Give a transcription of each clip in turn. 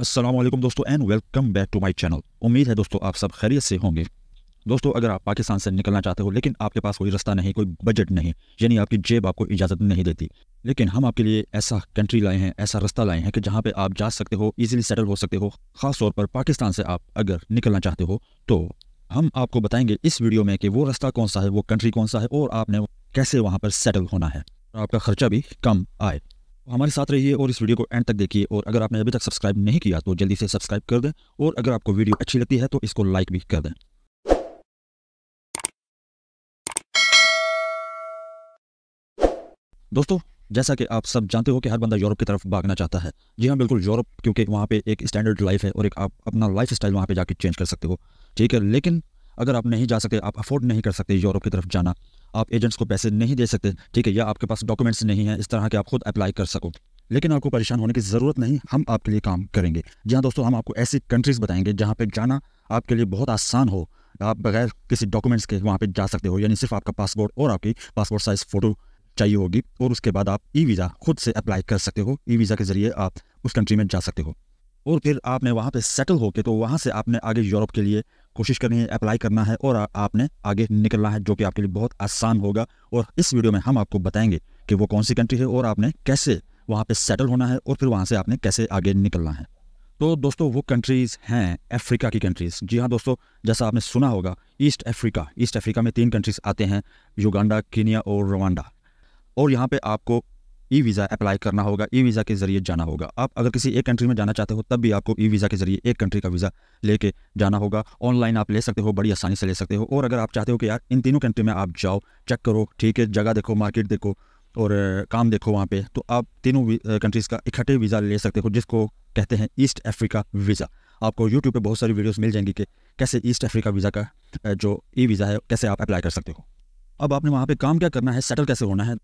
असलम दोस्तों and welcome back to my channel उम्मीद है दोस्तों आप सब खैरियत से होंगे दोस्तों अगर आप पाकिस्तान से निकलना चाहते हो लेकिन आपके पास कोई रास्ता नहीं कोई बजट नहीं यानी आपकी जेब आपको इजाज़त नहीं देती लेकिन हम आपके लिए ऐसा कंट्री लाए हैं ऐसा रास्ता लाए हैं कि जहाँ पे आप जा सकते हो ईजिली सेटल हो सकते हो ख़ास तौर पर पाकिस्तान से आप अगर निकलना चाहते हो तो हम आपको बताएंगे इस वीडियो में कि वो रास्ता कौन सा है वो कंट्री कौन सा है और आपने कैसे वहाँ पर सेटल होना है आपका खर्चा भी कम आए हमारे साथ रहिए और इस वीडियो को एंड तक देखिए और अगर आपने अभी तक सब्सक्राइब नहीं किया तो जल्दी से सब्सक्राइब कर दें और अगर आपको वीडियो अच्छी लगती है तो इसको लाइक भी कर दें दोस्तों जैसा कि आप सब जानते हो कि हर बंदा यूरोप की तरफ भागना चाहता है जी हाँ बिल्कुल यूरोप क्योंकि वहाँ पे एक स्टैंडर्ड लाइफ है और एक आप अपना लाइफ स्टाइल वहाँ पे जाके चेंज कर सकते हो ठीक है लेकिन अगर आप नहीं जा सकते आप अफोर्ड नहीं कर सकते यूरोप की तरफ जाना आप एजेंट्स को पैसे नहीं दे सकते ठीक है या आपके पास डॉक्यूमेंट्स नहीं है इस तरह के आप खुद अप्लाई कर सको लेकिन आपको परेशान होने की ज़रूरत नहीं हम आपके लिए काम करेंगे जी हाँ दोस्तों हम आपको ऐसी कंट्रीज़ बताएंगे जहाँ पर जाना आपके लिए बहुत आसान हो आप बगैर किसी डॉक्यूमेंट्स के वहाँ पर जा सकते हो यानी सिर्फ आपका पासपोर्ट और आपकी पासपोर्ट साइज़ फ़ोटो चाहिए होगी और उसके बाद आप ई वीज़ा खुद से अप्लाई कर सकते हो ई वीज़ा के ज़रिए आप उस कंट्री में जा सकते हो और फिर आपने वहाँ पे सेटल होके तो वहाँ से आपने आगे यूरोप के लिए कोशिश करनी है अप्लाई करना है और आपने आगे निकलना है जो कि आपके लिए बहुत आसान होगा और इस वीडियो में हम आपको बताएंगे कि वो कौन सी कंट्री है और आपने कैसे वहाँ पे सेटल होना है और फिर वहाँ से आपने कैसे आगे निकलना है तो दोस्तों वो कंट्रीज़ हैं अफ्रीका की कंट्रीज़ जी हाँ दोस्तों जैसा आपने सुना होगा ईस्ट अफ्रीका ईस्ट अफ्रीका में तीन कंट्रीज़ आते हैं युगांडा कीनिया और रवांडा और यहाँ पे आपको ई वीज़ा अप्लाई करना होगा ई वीज़ा के ज़रिए जाना होगा आप अगर किसी एक कंट्री में जाना चाहते हो तब भी आपको ई वीज़ा के ज़रिए एक कंट्री का वीज़ा लेके जाना होगा ऑनलाइन आप ले सकते हो बड़ी आसानी से ले सकते हो और अगर आप चाहते हो कि यार इन तीनों कंट्री में आप जाओ चेक करो ठीक है जगह देखो मार्केट देखो और काम देखो वहाँ पर तो आप तीनों कंट्रीज़ का इकट्ठे वीज़ा ले सकते हो जिसको कहते हैं ईस्ट अफ्रीका वीज़ा आपको यूट्यूब पर बहुत सारी वीडियोज़ मिल जाएंगी कि कैसे ईस्ट अफ्रीका वीज़ा का जो ई वीज़ा है कैसे आप अप्लाई कर सकते हो अब आपने वहाँ पे काम क्या करना है सेटल कैसे होना है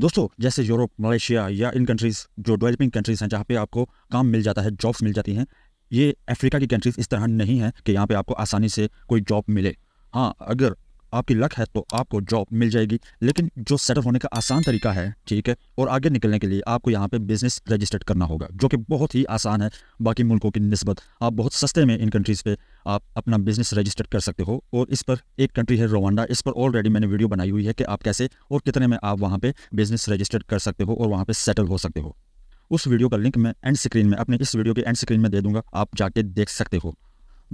दोस्तों जैसे यूरोप मलेशिया या इन कंट्रीज़ जो डेवलपिंग कंट्रीज़ हैं जहाँ पे आपको काम मिल जाता है जॉब्स मिल जाती हैं ये अफ्रीका की कंट्रीज़ इस तरह नहीं है कि यहाँ पे आपको आसानी से कोई जॉब मिले हाँ अगर आपकी लक है तो आपको जॉब मिल जाएगी लेकिन जो सेटल होने का आसान तरीका है ठीक है और आगे निकलने के लिए आपको यहाँ पे बिजनेस रजिस्टर्ड करना होगा जो कि बहुत ही आसान है बाकी मुल्कों की नस्बत आप बहुत सस्ते में इन कंट्रीज़ पे आप अपना बिजनेस रजिस्टर्ड कर सकते हो और इस पर एक कंट्री है रोवांडा इस पर ऑलरेडी मैंने वीडियो बनाई हुई है कि आप कैसे और कितने में आप वहाँ पर बिजनेस रजिस्टर्ड कर सकते हो और वहाँ पर सेटल हो सकते हो उस वीडियो का लिंक मैं एंड स्क्रीन में अपने इस वीडियो के एंड स्क्रीन में दे दूंगा आप जाके देख सकते हो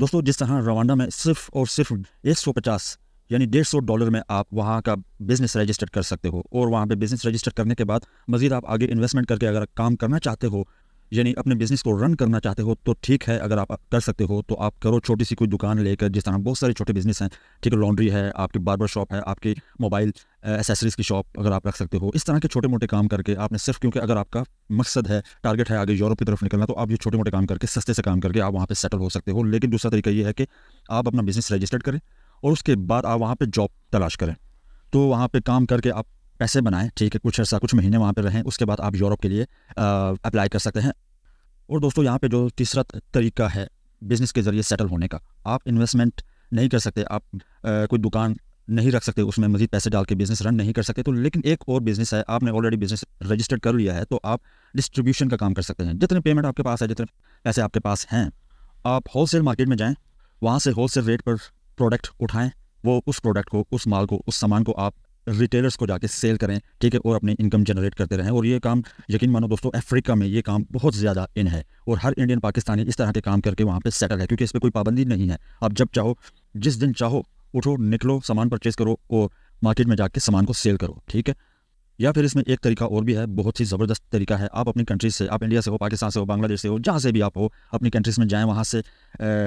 दोस्तों जिस तरह रवांडा में सिर्फ और सिर्फ 150 यानी डेढ़ सौ डॉलर में आप वहाँ का बिज़नेस रजिस्टर कर सकते हो और वहाँ पे बिज़नेस रजिस्टर करने के बाद मज़ीद आप आगे इन्वेस्टमेंट करके अगर काम करना चाहते हो यानी अपने बिज़नेस को रन करना चाहते हो तो ठीक है अगर आप कर सकते हो तो आप करो छोटी सी कोई दुकान लेकर जिस तरह बहुत सारे छोटे बिज़नेस हैं ठीक है लॉन्ड्री है आपकी बारबर शॉप है आपकी मोबाइल एसेसरीज़ की शॉप अगर आप रख सकते हो इस तरह के छोटे मोटे काम करके आपने सिर्फ क्योंकि अगर आपका मकसद है टारगेट है आगे यूरोप की तरफ निकलना तो आप ये छोटे मोटे काम करके सस्ते से काम करके आप वहाँ पर सेटल हो सकते हो लेकिन दूसरा तरीका ये है कि आप अपना बिज़नेस रजिस्टर्ड करें और उसके बाद आप वहाँ पर जॉब तलाश करें तो वहाँ पर काम करके आप पैसे बनाएं ठीक है कुछ ऐसा कुछ महीने वहाँ पर रहें उसके बाद आप यूरोप के लिए अप्लाई कर सकते हैं और दोस्तों यहाँ पे जो तीसरा तरीका है बिज़नेस के ज़रिए सेटल होने का आप इन्वेस्टमेंट नहीं कर सकते आप आ, कोई दुकान नहीं रख सकते उसमें मज़ीद पैसे डाल के बिज़नेस रन नहीं कर सकते तो लेकिन एक और बिज़नेस है आपने ऑलरेडी बिज़नेस रजिस्टर्ड कर लिया है तो आप डिस्ट्रीब्यूशन का काम कर सकते हैं जितने पेमेंट आपके पास है जितने पैसे आपके पास हैं आप होल मार्केट में जाएँ वहाँ से होल रेट पर प्रोडक्ट उठाएं वो उस प्रोडक्ट को उस माल को उस सामान को आप रिटेलर्स को जाके सेल करें ठीक है और अपनी इनकम जनरेट करते रहें और ये काम यकीन मानो दोस्तों अफ्रीका में ये काम बहुत ज़्यादा इन है और हर इंडियन पाकिस्तानी इस तरह के काम करके वहाँ पे सेटल है क्योंकि इस पर कोई पाबंदी नहीं है आप जब चाहो जिस दिन चाहो उठो निकलो सामान परचेज़ करो और मार्केट में जाके सामान को सेल करो ठीक है या फिर इसमें एक तरीका और भी है बहुत ही ज़बरदस्त तरीका है आप अपनी कंट्रीज से आप इंडिया से हो पाकिस्तान से हो बांग्लादेश से हो जहाँ से भी आप हो अपनी कंट्रीज में जाएँ वहाँ से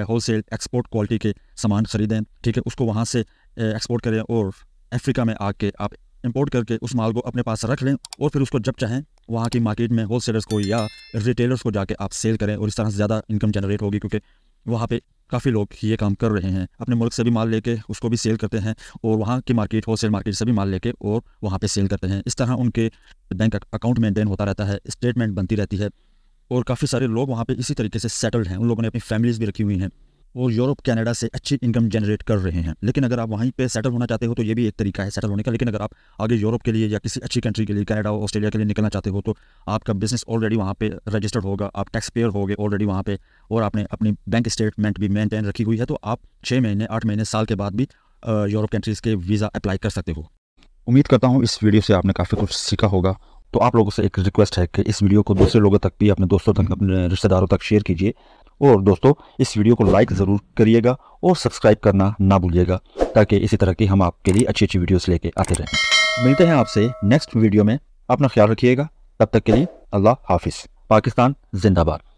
होलसेल एक्सपोर्ट क्वालिटी के सामान ख़रीदें ठीक है उसको वहाँ से एक्सपोर्ट करें और अफ्रीका में आके आप इम्पोर्ट करके उस माल को अपने पास रख लें और फिर उसको जब चाहें वहाँ की मार्केट में होल को या रिटेलर्स को जाके आप सेल करें और इस तरह से ज़्यादा इनकम जनरेट होगी क्योंकि वहाँ पर काफ़ी लोग ये काम कर रहे हैं अपने मुल्क से भी माल लेके उसको भी सेल करते हैं और वहाँ की मार्केट होल सेल मार्केट से भी माल लेके और वहाँ पे सेल करते हैं इस तरह उनके बैंक अकाउंट मेंटेन होता रहता है स्टेटमेंट बनती रहती है और काफ़ी सारे लोग वहाँ पे इसी तरीके से सेटल्ड हैं उन लोगों ने अपनी फैमिलीज़ भी रखी हुई हैं वो यूरोप कनाडा से अच्छी इनकम जनरेट कर रहे हैं लेकिन अगर आप वहीं पे सेटल होना चाहते हो तो ये भी एक तरीका है सेटल होने का लेकिन अगर आप आगे यूरोप के लिए या किसी अच्छी कंट्री के लिए कनाडा और ऑस्ट्रेलिया के लिए निकलना चाहते हो तो आपका बिजनेस ऑलरेडी वहाँ पे रजिस्टर्ड होगा आप टैक्स पेयर गए ऑलरेडी वहाँ पे और आपने अपनी बैंक स्टेटमेंट भी मेनटेन रखी हुई है तो आप छः महीने आठ महीने साल के बाद भी यूरोप कंट्रीज़ के वीज़ा अप्लाई कर सकते हो उम्मीद करता हूँ इस वीडियो से आपने काफ़ी कुछ सीखा होगा तो आप लोगों से एक रिक्वेस्ट है कि इस वीडियो को दूसरे लोगों तक भी अपने दोस्तों तक अपने रिश्तेदारों तक शेयर कीजिए और दोस्तों इस वीडियो को लाइक ज़रूर करिएगा और सब्सक्राइब करना ना भूलिएगा ताकि इसी तरह की हम आपके लिए अच्छी अच्छी वीडियोस लेके आते रहें मिलते हैं आपसे नेक्स्ट वीडियो में अपना ख्याल रखिएगा तब तक के लिए अल्लाह हाफिज़ पाकिस्तान जिंदाबाद